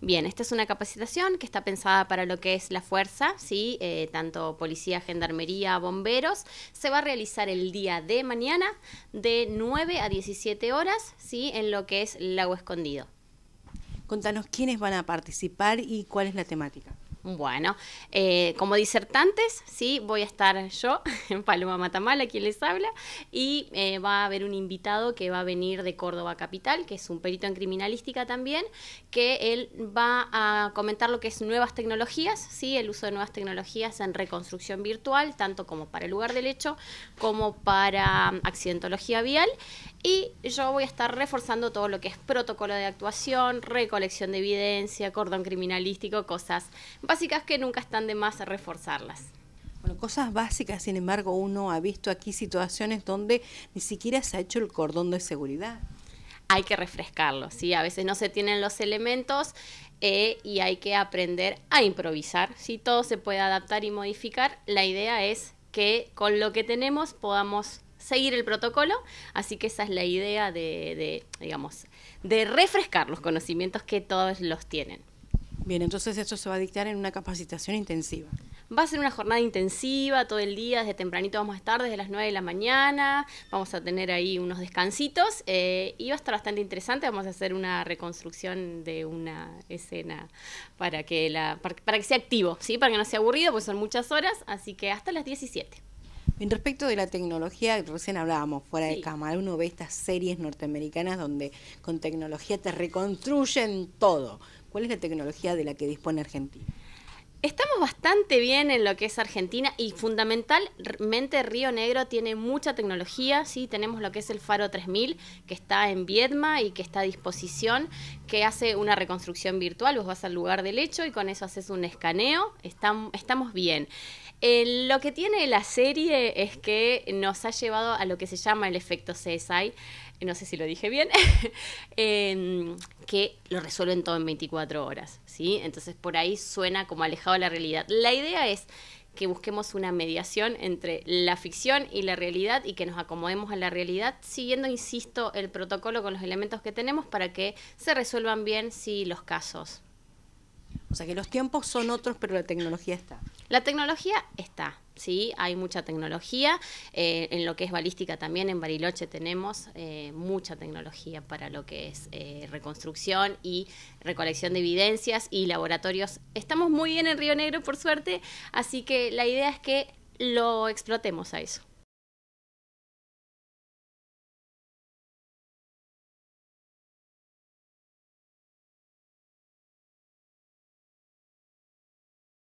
Bien, esta es una capacitación que está pensada para lo que es la fuerza, ¿sí? Eh, tanto policía, gendarmería, bomberos. Se va a realizar el día de mañana de 9 a 17 horas ¿sí? en lo que es Lago Escondido. Contanos quiénes van a participar y cuál es la temática. Bueno, eh, como disertantes, sí, voy a estar yo, en Paloma Matamala, quien les habla, y eh, va a haber un invitado que va a venir de Córdoba Capital, que es un perito en criminalística también, que él va a comentar lo que es nuevas tecnologías, sí, el uso de nuevas tecnologías en reconstrucción virtual, tanto como para el lugar del hecho, como para mm, accidentología vial, y yo voy a estar reforzando todo lo que es protocolo de actuación, recolección de evidencia, cordón criminalístico, cosas básicas que nunca están de más a reforzarlas. Bueno, cosas básicas, sin embargo, uno ha visto aquí situaciones donde ni siquiera se ha hecho el cordón de seguridad. Hay que refrescarlo, ¿sí? A veces no se tienen los elementos eh, y hay que aprender a improvisar, Si Todo se puede adaptar y modificar. La idea es que con lo que tenemos podamos seguir el protocolo, así que esa es la idea de digamos, de refrescar los conocimientos que todos los tienen. Bien, entonces esto se va a dictar en una capacitación intensiva. Va a ser una jornada intensiva todo el día, desde tempranito vamos a estar, desde las 9 de la mañana, vamos a tener ahí unos descansitos eh, y va a estar bastante interesante, vamos a hacer una reconstrucción de una escena para que, para, que sea activo, ¿sí? para que no sea aburrido, porque son muchas horas, así que hasta las 17. En respecto de la tecnología, recién hablábamos fuera de cámara, uno ve estas series norteamericanas donde con tecnología te reconstruyen todo. ¿Cuál es la tecnología de la que dispone Argentina? Estamos bastante bien en lo que es Argentina y fundamentalmente Río Negro tiene mucha tecnología, sí, tenemos lo que es el Faro 3000 que está en Viedma y que está a disposición, que hace una reconstrucción virtual, vos vas al lugar del hecho y con eso haces un escaneo, estamos bien lo que tiene la serie es que nos ha llevado a lo que se llama el efecto CSI, no sé si lo dije bien, em, que lo resuelven todo en 24 horas, ¿sí? Entonces por ahí suena como alejado de la realidad. La idea es que busquemos una mediación entre la ficción y la realidad y que nos acomodemos a la realidad, siguiendo, insisto, el protocolo con los elementos que tenemos para que se resuelvan bien, sí, los casos. O sea que los tiempos son otros, pero la tecnología está. La tecnología está, sí, hay mucha tecnología. Eh, en lo que es balística también, en Bariloche tenemos eh, mucha tecnología para lo que es eh, reconstrucción y recolección de evidencias y laboratorios. Estamos muy bien en Río Negro, por suerte, así que la idea es que lo explotemos a eso.